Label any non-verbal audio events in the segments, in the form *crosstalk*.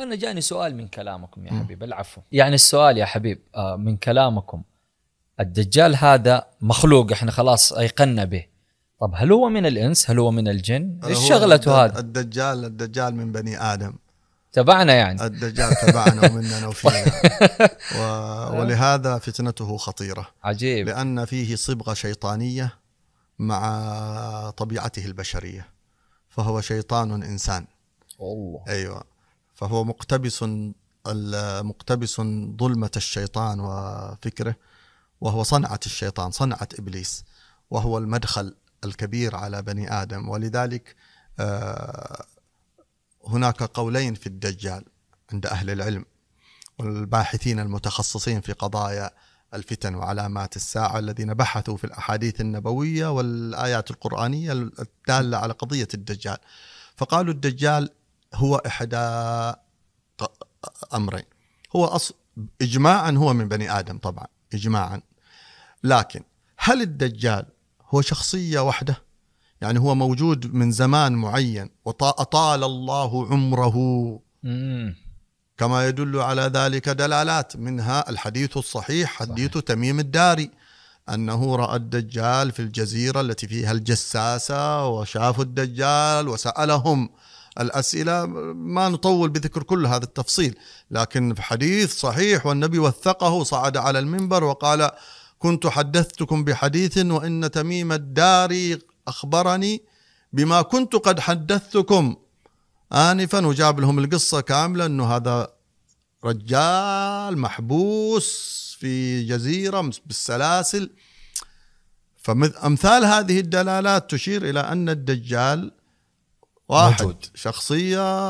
انا جاني سؤال من كلامكم يا حبيب العفو يعني السؤال يا حبيب آه، من كلامكم الدجال هذا مخلوق احنا خلاص ايقنا به طب هل هو من الانس هل هو من الجن ايش شغلته هذا الدجال الدجال من بني ادم تبعنا يعني الدجال تبعنا ومننا *laughs* وفينا طيب. و... ولهذا فتنته خطيره عجيب لان فيه صبغه شيطانيه مع طبيعته البشريه فهو شيطان انسان الله ايوه فهو مقتبس مقتبس ظلمة الشيطان وفكره وهو صنعة الشيطان صنعة إبليس وهو المدخل الكبير على بني آدم ولذلك آه، هناك قولين في الدجال عند أهل العلم والباحثين المتخصصين في قضايا الفتن وعلامات الساعة الذين بحثوا في الأحاديث النبوية والآيات القرآنية الدالة على قضية الدجال فقالوا الدجال هو احدى امرين هو أص... اجماعا هو من بني ادم طبعا اجماعا لكن هل الدجال هو شخصيه واحده يعني هو موجود من زمان معين واطال الله عمره كما يدل على ذلك دلالات منها الحديث الصحيح حديث صحيح. تميم الداري أنه رأى الدجال في الجزيرة التي فيها الجساسة وشافوا الدجال وسألهم الأسئلة ما نطول بذكر كل هذا التفصيل لكن في حديث صحيح والنبي وثقه صعد على المنبر وقال كنت حدثتكم بحديث وإن تميم الداري أخبرني بما كنت قد حدثتكم آنفا وجاب لهم القصة كاملة أنه هذا رجال محبوس في جزيرة بالسلاسل فأمثال هذه الدلالات تشير إلى أن الدجال واحد موجود. شخصية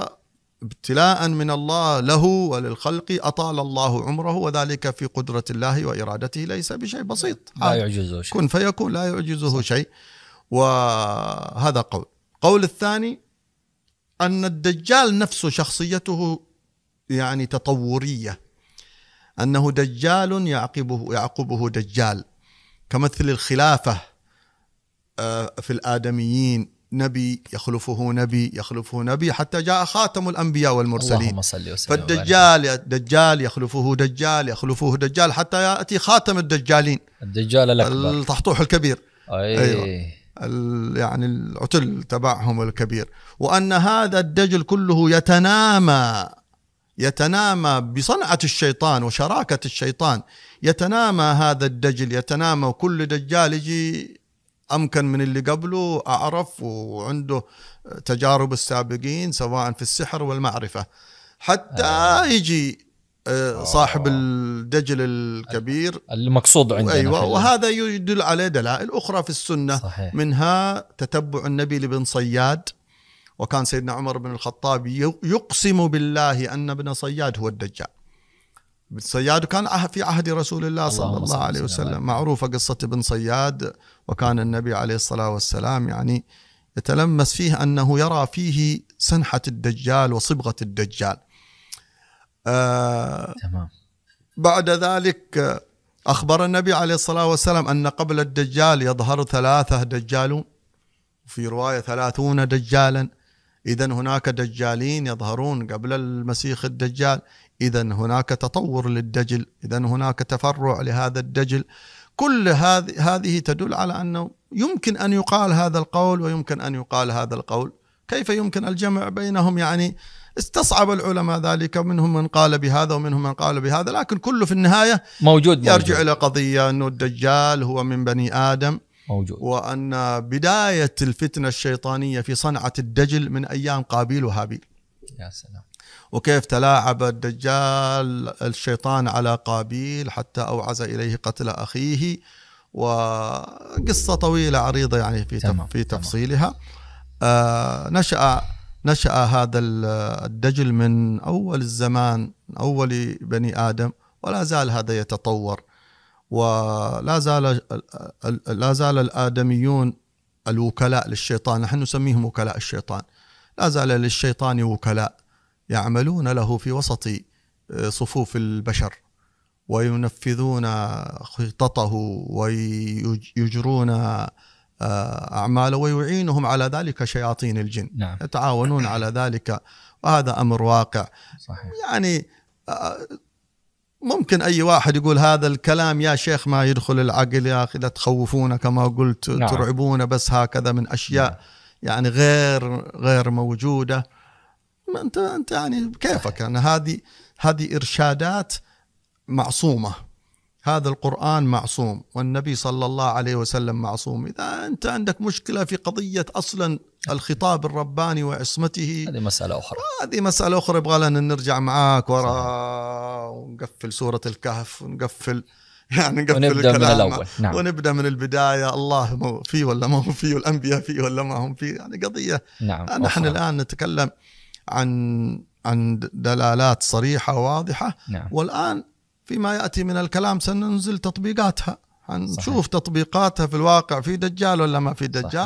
ابتلاء من الله له وللخلق أطال الله عمره وذلك في قدرة الله وإرادته ليس بشيء بسيط لا يعجزه شيء كن فيكون لا يعجزه شيء وهذا قول قول الثاني أن الدجال نفسه شخصيته يعني تطورية أنه دجال يعقبه, يعقبه دجال كمثل الخلافة آه، في الآدميين نبي يخلفه نبي يخلفه نبي حتى جاء خاتم الانبياء والمرسلين اللهم صل وسلم فالدجال دجال يخلفه دجال يخلفه دجال حتى ياتي خاتم الدجالين الدجال الاكبر الطحطوح الكبير أي. ايوه يعني العتل تبعهم الكبير وان هذا الدجل كله يتنامى يتنامى بصنعه الشيطان وشراكه الشيطان يتنامى هذا الدجل يتنامى وكل دجال يجي امكن من اللي قبله اعرف وعنده تجارب السابقين سواء في السحر والمعرفه حتى آه. يجي آه، آه. صاحب آه. الدجل الكبير المقصود عندنا ايوه وهذا يدل عليه دلائل اخرى في السنه صحيح. منها تتبع النبي لابن صياد وكان سيدنا عمر بن الخطاب يقسم بالله ان ابن صياد هو الدجال بن صياد وكان في عهد رسول الله صلى الله عليه وسلم معروفة قصة ابن صياد وكان النبي عليه الصلاة والسلام يعني يتلمس فيه أنه يرى فيه سنحة الدجال وصبغة الدجال آه تمام بعد ذلك آه، أخبر النبي عليه الصلاة والسلام أن قبل الدجال يظهر ثلاثة دجالون في رواية ثلاثون دجالا إذا هناك دجالين يظهرون قبل المسيح الدجال اذا هناك تطور للدجل اذا هناك تفرع لهذا الدجل كل هذه هذه تدل على انه يمكن ان يقال هذا القول ويمكن ان يقال هذا القول كيف يمكن الجمع بينهم يعني استصعب العلماء ذلك منهم من قال بهذا ومنهم من قال بهذا لكن كله في النهايه موجود, موجود. يرجع الى قضيه انه الدجال هو من بني ادم موجود وان بدايه الفتنه الشيطانيه في صنعه الدجل من ايام قابيل وهابيل يا سلام وكيف تلاعب الدجال الشيطان على قابيل حتى أوعز إليه قتل أخيه وقصة طويلة عريضة يعني في تمام. في تفصيلها آه نشأ نشأ هذا الدجل من أول الزمان أول بني آدم ولا زال هذا يتطور ولا زال لا زال الآدميون الوكلاء للشيطان نحن نسميهم وكلاء الشيطان لا زال للشيطان وكلاء يعملون له في وسط آه، صفوف البشر وينفذون خططه ويجرون آه، أعماله ويعينهم على ذلك شياطين الجن نعم. يتعاونون على ذلك وهذا أمر واقع صحيح. يعني آه، ممكن أي واحد يقول هذا الكلام يا شيخ ما يدخل العقل يا أخي لا تخوفونا كما قلت نعم. ترعبونا بس هكذا من أشياء نعم. يعني غير غير موجودة ما انت انت يعني كيفك انا يعني هذه هذه ارشادات معصومه هذا القران معصوم والنبي صلى الله عليه وسلم معصوم اذا انت عندك مشكله في قضيه اصلا الخطاب الرباني وعصمته هذه مساله اخرى هذه مساله اخرى يبغى لنا نرجع معاك ورا ونقفل سوره الكهف ونقفل *laughs* يعني نقفل ونبدأ الكلام من الأول. نعم. ونبدا من البدايه الله مو فيه ولا ما هو فيه والانبياء فيه ولا ما هم فيه يعني قضيه نعم. نحن الان نتكلم عن عن دلالات صريحه واضحه نعم. والان فيما ياتي من الكلام سننزل تطبيقاتها نشوف تطبيقاتها في الواقع في دجال ولا ما في دجال